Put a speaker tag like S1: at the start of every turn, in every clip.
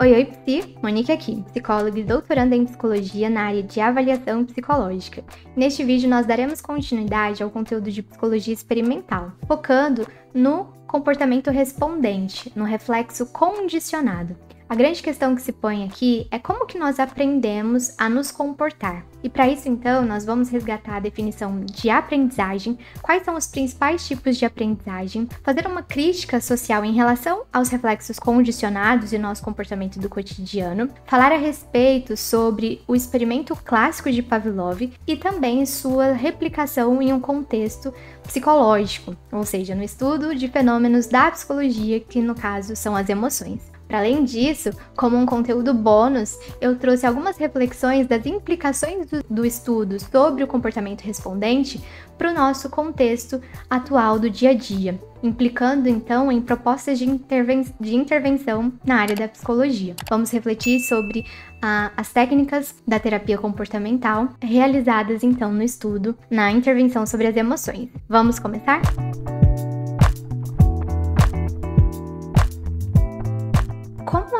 S1: Oi, oi, Psi! Monique aqui, psicóloga e doutoranda em psicologia na área de avaliação psicológica. Neste vídeo, nós daremos continuidade ao conteúdo de psicologia experimental, focando no comportamento respondente, no reflexo condicionado. A grande questão que se põe aqui é como que nós aprendemos a nos comportar. E para isso, então, nós vamos resgatar a definição de aprendizagem, quais são os principais tipos de aprendizagem, fazer uma crítica social em relação aos reflexos condicionados e nosso comportamento do cotidiano, falar a respeito sobre o experimento clássico de Pavlov e também sua replicação em um contexto psicológico, ou seja, no estudo de fenômenos da psicologia, que no caso são as emoções. Para além disso, como um conteúdo bônus, eu trouxe algumas reflexões das implicações do, do estudo sobre o comportamento respondente para o nosso contexto atual do dia a dia, implicando então em propostas de, interven de intervenção na área da psicologia. Vamos refletir sobre ah, as técnicas da terapia comportamental realizadas então no estudo na intervenção sobre as emoções. Vamos começar? Música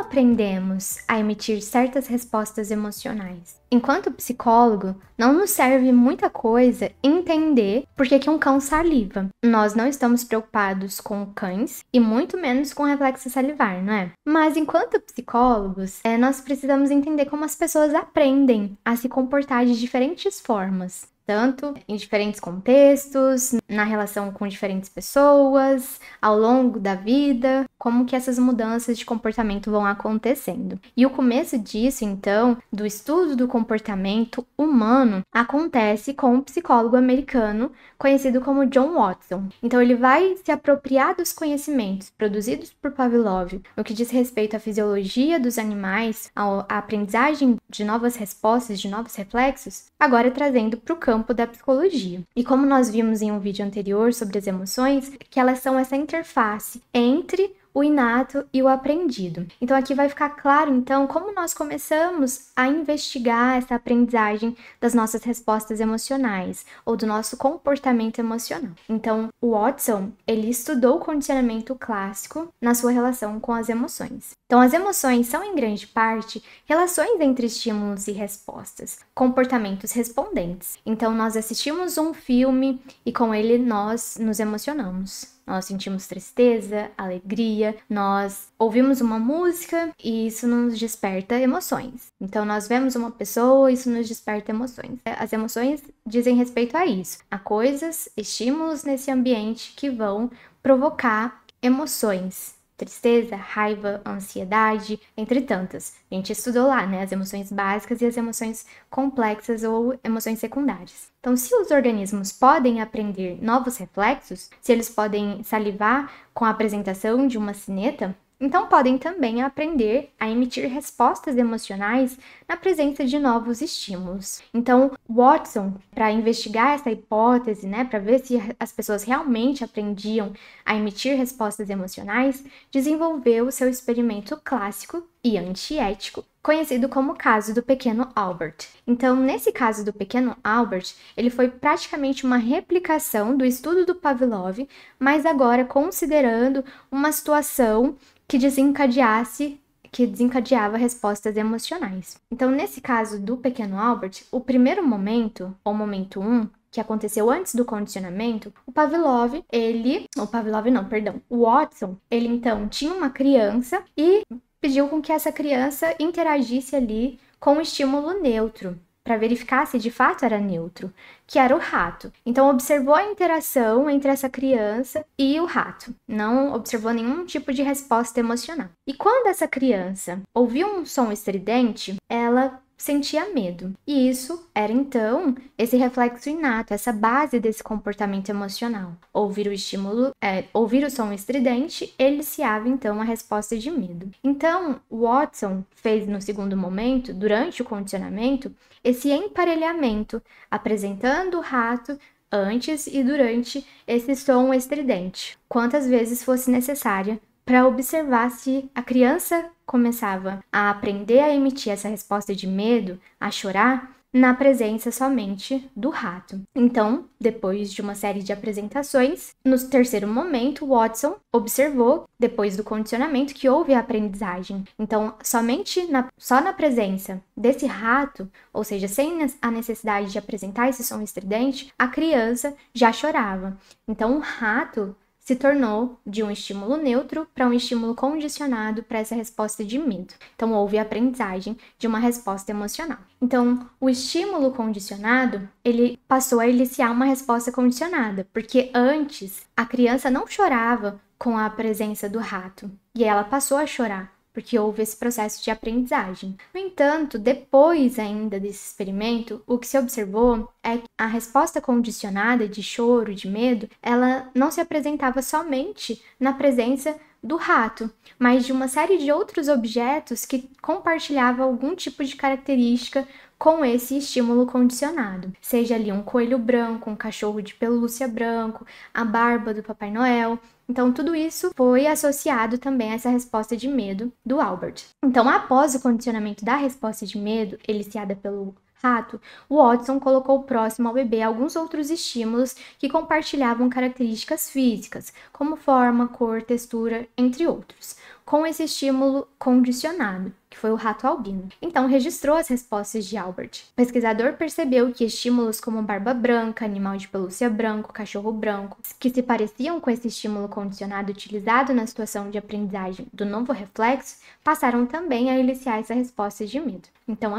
S1: aprendemos a emitir certas respostas emocionais. Enquanto psicólogo, não nos serve muita coisa entender por que, que um cão saliva. Nós não estamos preocupados com cães e muito menos com reflexo salivar, não é? Mas enquanto psicólogos, é, nós precisamos entender como as pessoas aprendem a se comportar de diferentes formas tanto em diferentes contextos, na relação com diferentes pessoas, ao longo da vida, como que essas mudanças de comportamento vão acontecendo. E o começo disso, então, do estudo do comportamento humano acontece com um psicólogo americano conhecido como John Watson. Então ele vai se apropriar dos conhecimentos produzidos por Pavlov no que diz respeito à fisiologia dos animais, à aprendizagem de novas respostas, de novos reflexos, agora trazendo para o campo campo da psicologia. E como nós vimos em um vídeo anterior sobre as emoções, que elas são essa interface entre o inato e o aprendido. Então aqui vai ficar claro então como nós começamos a investigar essa aprendizagem das nossas respostas emocionais ou do nosso comportamento emocional. Então o Watson, ele estudou o condicionamento clássico na sua relação com as emoções. Então as emoções são em grande parte relações entre estímulos e respostas, comportamentos respondentes. Então nós assistimos um filme e com ele nós nos emocionamos nós sentimos tristeza, alegria, nós ouvimos uma música e isso nos desperta emoções. Então, nós vemos uma pessoa, isso nos desperta emoções. As emoções dizem respeito a isso, a coisas, estímulos nesse ambiente que vão provocar emoções Tristeza, raiva, ansiedade, entre tantas. A gente estudou lá, né? As emoções básicas e as emoções complexas ou emoções secundárias. Então, se os organismos podem aprender novos reflexos, se eles podem salivar com a apresentação de uma sineta, então, podem também aprender a emitir respostas emocionais na presença de novos estímulos. Então, Watson, para investigar essa hipótese, né, para ver se as pessoas realmente aprendiam a emitir respostas emocionais, desenvolveu o seu experimento clássico e antiético, conhecido como caso do pequeno Albert. Então, nesse caso do pequeno Albert, ele foi praticamente uma replicação do estudo do Pavlov, mas agora considerando uma situação que desencadeasse que desencadeava respostas emocionais. Então, nesse caso do pequeno Albert, o primeiro momento, ou momento 1, um, que aconteceu antes do condicionamento, o Pavlov, ele, o Pavlov não, perdão, o Watson, ele então tinha uma criança e pediu com que essa criança interagisse ali com um estímulo neutro, para verificar se de fato era neutro, que era o rato. Então observou a interação entre essa criança e o rato, não observou nenhum tipo de resposta emocional. E quando essa criança ouviu um som estridente, ela sentia medo. E isso era então esse reflexo inato, essa base desse comportamento emocional. Ouvir o estímulo, é, ouvir o som estridente, ele se então a resposta de medo. Então, Watson fez no segundo momento, durante o condicionamento, esse emparelhamento, apresentando o rato antes e durante esse som estridente, quantas vezes fosse necessária para observar se a criança começava a aprender a emitir essa resposta de medo, a chorar, na presença somente do rato. Então, depois de uma série de apresentações, no terceiro momento, Watson observou, depois do condicionamento, que houve a aprendizagem. Então, somente na, só na presença desse rato, ou seja, sem a necessidade de apresentar esse som estridente, a criança já chorava. Então, o rato se tornou de um estímulo neutro para um estímulo condicionado para essa resposta de medo. Então, houve a aprendizagem de uma resposta emocional. Então, o estímulo condicionado, ele passou a iniciar uma resposta condicionada, porque antes a criança não chorava com a presença do rato e ela passou a chorar porque houve esse processo de aprendizagem. No entanto, depois ainda desse experimento, o que se observou é que a resposta condicionada de choro, de medo, ela não se apresentava somente na presença do rato, mas de uma série de outros objetos que compartilhavam algum tipo de característica com esse estímulo condicionado. Seja ali um coelho branco, um cachorro de pelúcia branco, a barba do Papai Noel, então, tudo isso foi associado também a essa resposta de medo do Albert. Então, após o condicionamento da resposta de medo, eliciada pelo rato, o Watson colocou próximo ao bebê alguns outros estímulos que compartilhavam características físicas, como forma, cor, textura, entre outros com esse estímulo condicionado, que foi o rato albino. Então, registrou as respostas de Albert. O pesquisador percebeu que estímulos como barba branca, animal de pelúcia branco, cachorro branco, que se pareciam com esse estímulo condicionado utilizado na situação de aprendizagem do novo reflexo, passaram também a eliciar essa resposta de medo. Então,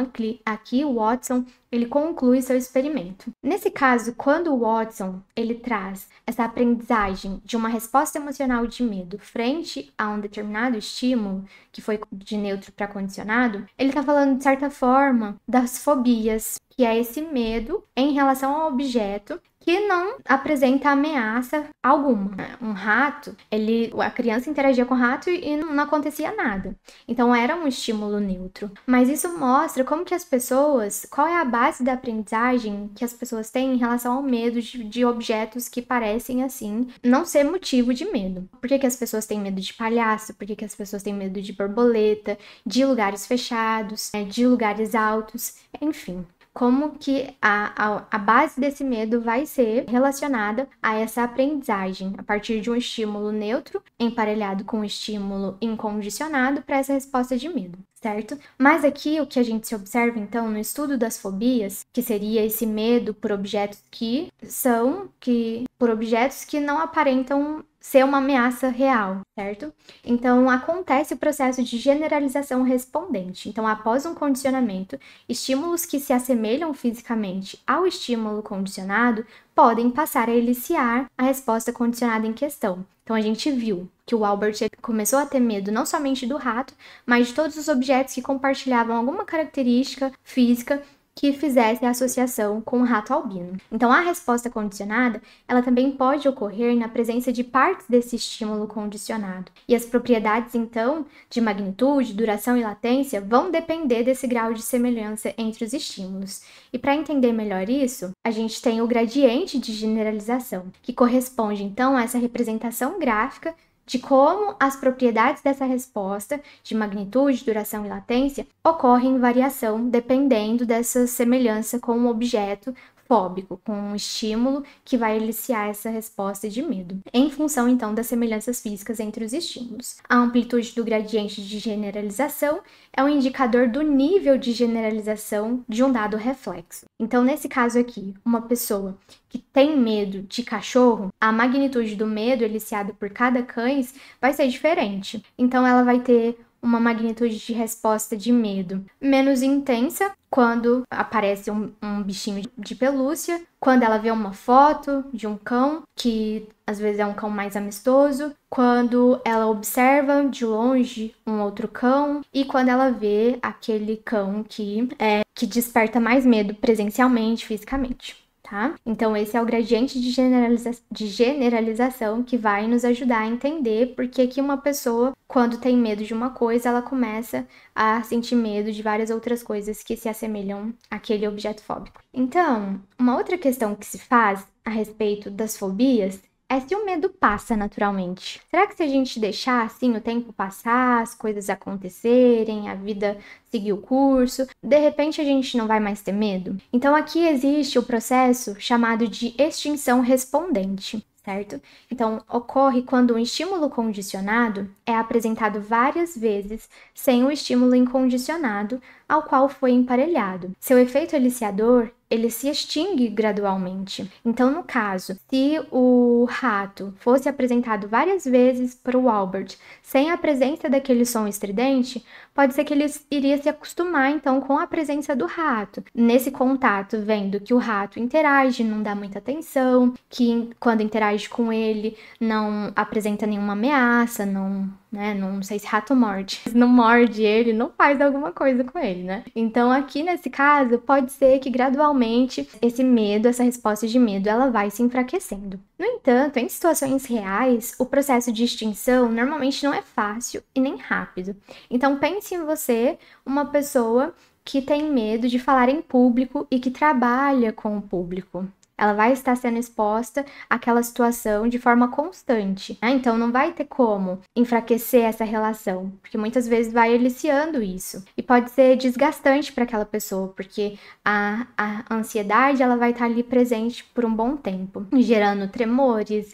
S1: aqui Watson ele conclui seu experimento. Nesse caso, quando Watson ele traz essa aprendizagem de uma resposta emocional de medo frente a um determinado estímulo, que foi de neutro para condicionado, ele está falando de certa forma das fobias, que é esse medo em relação ao objeto que não apresenta ameaça alguma. Um rato, ele, a criança interagia com o rato e não acontecia nada. Então era um estímulo neutro. Mas isso mostra como que as pessoas, qual é a base da aprendizagem que as pessoas têm em relação ao medo de, de objetos que parecem assim não ser motivo de medo. Por que, que as pessoas têm medo de palhaço? Por que, que as pessoas têm medo de borboleta, de lugares fechados, né, de lugares altos, enfim como que a, a, a base desse medo vai ser relacionada a essa aprendizagem, a partir de um estímulo neutro, emparelhado com um estímulo incondicionado para essa resposta de medo certo? Mas aqui o que a gente se observa então no estudo das fobias, que seria esse medo por objetos que são que por objetos que não aparentam ser uma ameaça real, certo? Então, acontece o processo de generalização respondente. Então, após um condicionamento, estímulos que se assemelham fisicamente ao estímulo condicionado podem passar a eliciar a resposta condicionada em questão. Então, a gente viu que o Albert começou a ter medo não somente do rato, mas de todos os objetos que compartilhavam alguma característica física que fizesse a associação com o rato albino. Então, a resposta condicionada, ela também pode ocorrer na presença de partes desse estímulo condicionado. E as propriedades, então, de magnitude, duração e latência vão depender desse grau de semelhança entre os estímulos. E para entender melhor isso, a gente tem o gradiente de generalização, que corresponde, então, a essa representação gráfica de como as propriedades dessa resposta, de magnitude, duração e latência, ocorrem em variação dependendo dessa semelhança com o objeto fóbico, com um estímulo que vai eliciar essa resposta de medo, em função então das semelhanças físicas entre os estímulos. A amplitude do gradiente de generalização é um indicador do nível de generalização de um dado reflexo. Então, nesse caso aqui, uma pessoa que tem medo de cachorro, a magnitude do medo eliciado por cada cães vai ser diferente. Então, ela vai ter uma magnitude de resposta de medo menos intensa quando aparece um, um, bichinho de pelúcia, quando ela vê uma foto de um cão, que às vezes é um cão mais amistoso, quando ela observa de longe um outro cão e quando ela vê aquele cão que é que desperta mais medo presencialmente, fisicamente tá? Então, esse é o gradiente de, generaliza de generalização que vai nos ajudar a entender por que, uma pessoa, quando tem medo de uma coisa, ela começa a sentir medo de várias outras coisas que se assemelham àquele objeto fóbico. Então, uma outra questão que se faz a respeito das fobias é se o medo passa naturalmente. Será que se a gente deixar assim o tempo passar, as coisas acontecerem, a vida seguir o curso, de repente a gente não vai mais ter medo? Então aqui existe o processo chamado de extinção respondente. Certo? Então, ocorre quando um estímulo condicionado é apresentado várias vezes sem o estímulo incondicionado, ao qual foi emparelhado. Seu efeito aliciador ele se extingue gradualmente. Então, no caso, se o rato fosse apresentado várias vezes para o Albert sem a presença daquele som estridente, pode ser que ele iria se acostumar então com a presença do rato. Nesse contato, vendo que o rato interage, não dá muita atenção, que quando interage com ele não apresenta nenhuma ameaça, não né? Não sei se rato morde. Se não morde ele, não faz alguma coisa com ele, né? Então, aqui nesse caso, pode ser que gradualmente esse medo, essa resposta de medo, ela vai se enfraquecendo. No entanto, em situações reais, o processo de extinção normalmente não é fácil e nem rápido. Então, pense em você, uma pessoa que tem medo de falar em público e que trabalha com o público. Ela vai estar sendo exposta àquela situação de forma constante. Né? Então não vai ter como enfraquecer essa relação, porque muitas vezes vai eliciando isso. E pode ser desgastante para aquela pessoa, porque a, a ansiedade ela vai estar ali presente por um bom tempo, gerando tremores,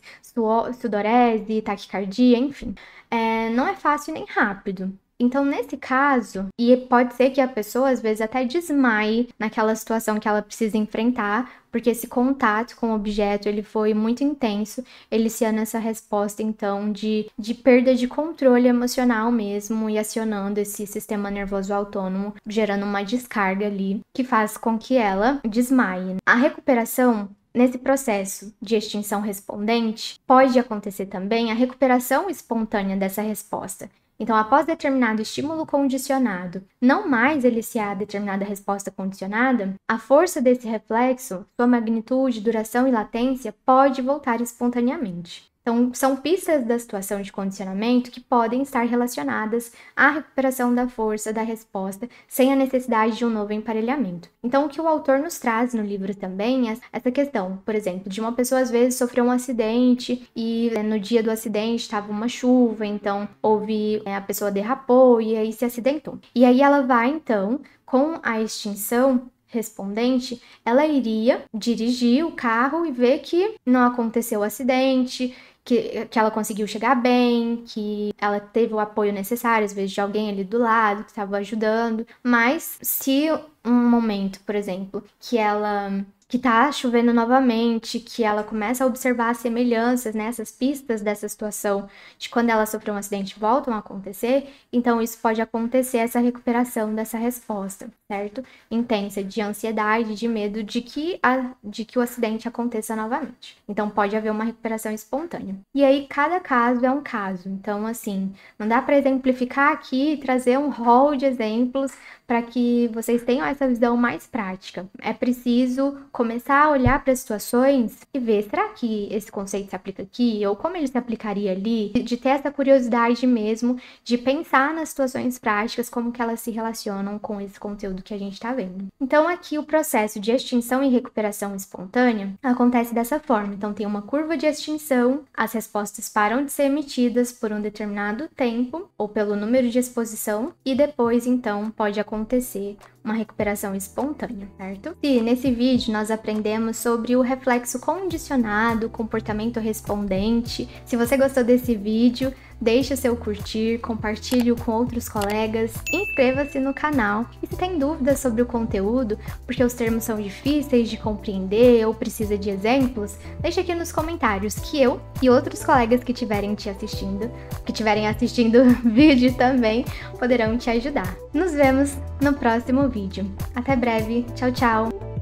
S1: sudorese, taquicardia, enfim. É, não é fácil nem rápido. Então, nesse caso, e pode ser que a pessoa às vezes até desmaie naquela situação que ela precisa enfrentar, porque esse contato com o objeto ele foi muito intenso, ele se nessa resposta então de, de perda de controle emocional mesmo e acionando esse sistema nervoso autônomo, gerando uma descarga ali que faz com que ela desmaie. A recuperação Nesse processo de extinção respondente, pode acontecer também a recuperação espontânea dessa resposta, então, após determinado estímulo condicionado, não mais eliciar determinada resposta condicionada, a força desse reflexo, sua magnitude, duração e latência pode voltar espontaneamente. Então, são pistas da situação de condicionamento que podem estar relacionadas à recuperação da força da resposta sem a necessidade de um novo emparelhamento. Então, o que o autor nos traz no livro também é essa questão, por exemplo, de uma pessoa às vezes sofreu um acidente e né, no dia do acidente estava uma chuva, então houve né, a pessoa derrapou e aí se acidentou. E aí ela vai então com a extinção respondente, ela iria dirigir o carro e ver que não aconteceu o acidente, que, que ela conseguiu chegar bem, que ela teve o apoio necessário, às vezes de alguém ali do lado que estava ajudando. Mas se um momento, por exemplo, que ela que tá chovendo novamente, que ela começa a observar as semelhanças, né, essas pistas dessa situação de quando ela sofreu um acidente voltam a acontecer, então isso pode acontecer essa recuperação dessa resposta, certo? Intensa de ansiedade, de medo de que a, de que o acidente aconteça novamente. Então pode haver uma recuperação espontânea. E aí cada caso é um caso. Então assim, não dá para exemplificar aqui trazer um rol de exemplos para que vocês tenham essa visão mais prática. É preciso começar a olhar para as situações e ver, será que esse conceito se aplica aqui? Ou como ele se aplicaria ali? De ter essa curiosidade mesmo, de pensar nas situações práticas, como que elas se relacionam com esse conteúdo que a gente está vendo. Então, aqui o processo de extinção e recuperação espontânea acontece dessa forma. Então, tem uma curva de extinção, as respostas param de ser emitidas por um determinado tempo ou pelo número de exposição, e depois, então, pode acontecer uma recuperação espontânea, certo? E nesse vídeo nós aprendemos sobre o reflexo condicionado, comportamento respondente. Se você gostou desse vídeo, Deixe seu curtir, compartilhe com outros colegas, inscreva-se no canal e se tem dúvidas sobre o conteúdo, porque os termos são difíceis de compreender ou precisa de exemplos, deixe aqui nos comentários que eu e outros colegas que estiverem te assistindo, que estiverem assistindo vídeo também, poderão te ajudar. Nos vemos no próximo vídeo. Até breve, tchau, tchau!